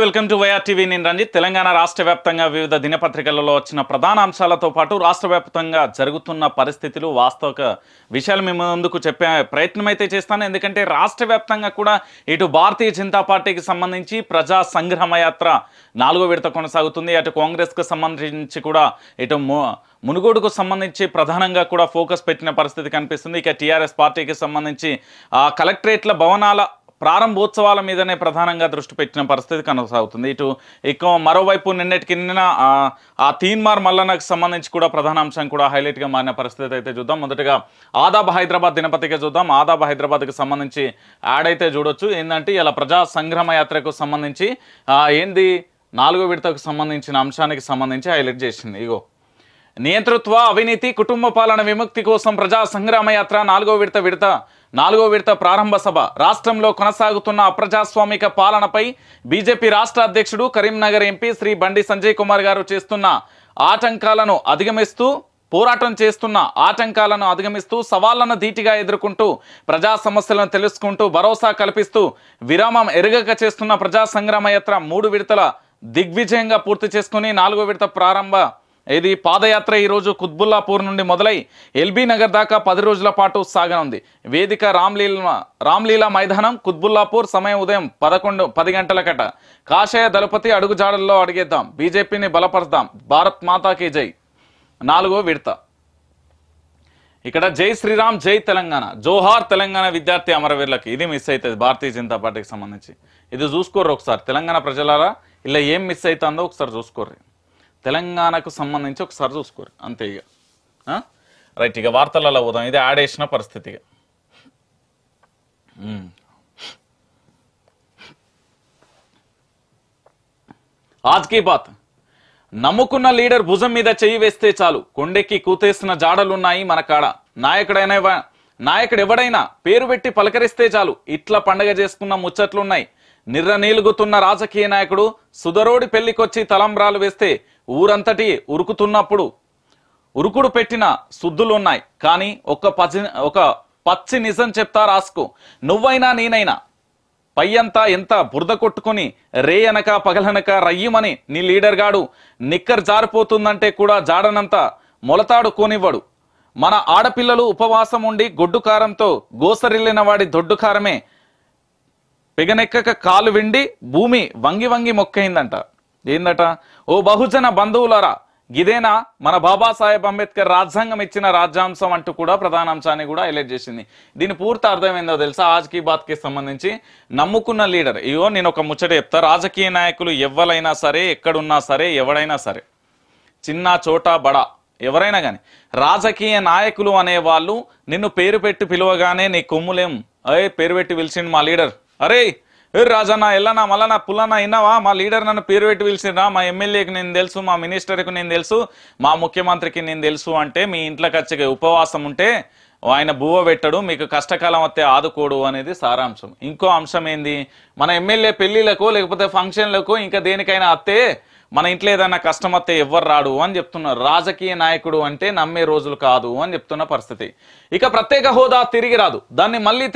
welcome to YR TV నేను రంజిత్ తెలంగాణ రాష్ట్ర వ్యాప్తంగా వివిధ దినపత్రికలలో వచ్చిన ప్రధాన అంశాలతో పాటు రాష్ట్ర వ్యాప్తంగా జరుగుతున్న పరిస్థితులు వాస్తవిక విషయాలు మేము ముందుకు చెప్పే ప్రయత్నం అయితే చేస్తాను ఎందుకంటే రాష్ట్ర వ్యాప్తంగా కూడా ఇటు భారతీయ జనతా పార్టీకి సంబంధించి ప్రజా సంగ్రహ యాత్ర నాలుగో విడత కొనసాగుతుంది అటు కాంగ్రెస్కు సంబంధించి కూడా ఇటు మునుగోడుకు సంబంధించి ప్రధానంగా కూడా ఫోకస్ పెట్టిన పరిస్థితి కనిపిస్తుంది ఇక టీఆర్ఎస్ పార్టీకి సంబంధించి కలెక్టరేట్ల భవనాల ప్రారంభోత్సవాల మీదనే ప్రధానంగా దృష్టి పెట్టిన పరిస్థితి కొనసాగుతుంది ఇటు ఎక్కువ మరోవైపు నిన్నటికి నిన్న ఆ తీన్మార్ మల్లనకు సంబంధించి కూడా ప్రధాన అంశం కూడా హైలైట్గా మారిన పరిస్థితి అయితే చూద్దాం మొదటగా ఆదాబ్ హైదరాబాద్ దినపతిక చూద్దాం ఆదాబ్ హైదరాబాద్కి సంబంధించి యాడ్ అయితే చూడొచ్చు ఏంటంటే ఇలా ప్రజా సంగ్రమ యాత్రకు సంబంధించి ఏంది నాలుగో విడతకు సంబంధించిన అంశానికి సంబంధించి హైలైట్ చేసింది ఇగో నియంతృత్వ అవినీతి కుటుంబ పాలన విముక్తి కోసం ప్రజా సంగ్రామ యాత్ర నాలుగో విడత విడత నాలుగో విడత ప్రారంభ సభ రాష్ట్రంలో కొనసాగుతున్న అప్రజాస్వామిక పాలనపై బీజేపీ రాష్ట్ర అధ్యక్షుడు కరీంనగర్ ఎంపీ శ్రీ బండి సంజయ్ కుమార్ గారు చేస్తున్న ఆటంకాలను అధిగమిస్తూ పోరాటం చేస్తున్న ఆటంకాలను అధిగమిస్తూ సవాళ్లను ధీటిగా ఎదుర్కొంటూ ప్రజా సమస్యలను తెలుసుకుంటూ భరోసా కల్పిస్తూ విరామం ఎరగక చేస్తున్న ప్రజా సంగ్రామ యాత్ర మూడు విడతల దిగ్విజయంగా పూర్తి చేసుకుని నాలుగో విడత ప్రారంభ ఇది పాదయాత్ర ఈరోజు కుత్బుల్లాపూర్ నుండి మొదలై ఎల్బీ నగర్ దాకా పది రోజుల పాటు సాగనుంది వేదిక రామ్లీల రామ్లీలా మైదానం కుత్బుల్లాపూర్ సమయం ఉదయం పదకొండు పది గంటల కట కాషాయ దళపతి అడుగుజాడల్లో అడిగేద్దాం బీజేపీని బలపరదాం భారత్ మాతాకి జై నాలుగో విడత ఇక్కడ జై శ్రీరామ్ జై తెలంగాణ జోహార్ తెలంగాణ విద్యార్థి అమరవీర్లకి ఇది మిస్ అవుతుంది భారతీయ జనతా పార్టీకి సంబంధించి ఇది చూసుకోర్రు ఒకసారి తెలంగాణ ప్రజలారా ఇలా ఏం మిస్ అవుతుందో ఒకసారి చూసుకోర్రీ తెలంగాణకు సంబంధించి ఒకసారి చూసుకోరు అంతే ఇక రైట్ ఇక వార్తలలో పోదాం ఇది ఆడేసిన పరిస్థితి ఇక ఆజ్కీ బాత్ నమ్ముకున్న లీడర్ భుజం మీద చెయ్యి వేస్తే చాలు కొండెక్కి కూతేసిన జాడలున్నాయి మన కాడ నాయకుడైనా నాయకుడు ఎవడైనా పేరు పెట్టి పలకరిస్తే చాలు ఇట్లా పండగ చేసుకున్న ముచ్చట్లున్నాయి నిర్రనీలుగుతున్న రాజకీయ నాయకుడు సుధరోడి పెళ్లికొచ్చి తలంబ్రాలు వేస్తే ఊరంతటి ఉరుకుతున్నప్పుడు ఉరుకుడు పెట్టిన ఉన్నాయి కానీ ఒక పచ్చి ఒక పచ్చి నిజం చెప్తా రాసుకు నువ్వైనా నేనైనా పయ్యంతా ఎంత బురద కొట్టుకుని రే అనక పగలనక రయ్యమని నీ లీడర్ గాడు నిక్కర్ జారిపోతుందంటే కూడా జాడనంత మొలతాడు కోనివ్వడు మన ఆడపిల్లలు ఉపవాసం ఉండి గొడ్డు కారంతో గోసరిల్లిన వాడి దొడ్డు కారమే పెగనెక్కక కాలు విండి భూమి వంగి వంగి మొక్కైందంట ఏందట ఓ బహుజన బంధువులరా గిదేనా మన బాబాసాహెబ్ అంబేద్కర్ రాజ్యాంగం ఇచ్చిన రాజ్యాంశం అంటూ కూడా ప్రధానాంశాన్ని కూడా హైలైట్ చేసింది దీని పూర్తి అర్థమైందో తెలుసా ఆజ్ కీ బాత్కి సంబంధించి నమ్ముకున్న లీడర్ ఇయో నేను ఒక ముచ్చట చెప్తా రాజకీయ నాయకులు ఎవరైనా సరే ఎక్కడున్నా సరే ఎవడైనా సరే చిన్న చోట బడా ఎవరైనా కానీ రాజకీయ నాయకులు అనేవాళ్ళు నిన్ను పేరు పెట్టి పిలవగానే నీ కొమ్ములేం అయ్యే పేరు పెట్టి పిలిచింది మా లీడర్ అరే రాజన్న ఎల్లనా మళ్ళా పుల్లనా విన్నావా మా లీడర్ నన్ను పేరు పెట్టి పిలిచినా మా ఎమ్మెల్యేకి నేను తెలుసు మా మినిస్టర్కి నేను తెలుసు మా ముఖ్యమంత్రికి నేను తెలుసు అంటే మీ ఇంట్లోకి వచ్చే ఉపవాసం ఉంటే ఆయన బువ్వ పెట్టడు మీకు కష్టకాలం వస్తే ఆదుకోడు అనేది సారాంశం ఇంకో అంశం ఏంది మన ఎమ్మెల్యే పెళ్లిలకు లేకపోతే ఫంక్షన్లకు ఇంకా దేనికైనా అత్తే మన ఇంట్లో ఏదైనా కష్టం వస్తే ఎవ్వరు రాడు అని చెప్తున్నారు రాజకీయ నాయకుడు అంటే నమ్మే రోజులు కాదు అని చెప్తున్న పరిస్థితి ఇక ప్రత్యేక హోదా తిరిగి రాదు దాన్ని మళ్ళీ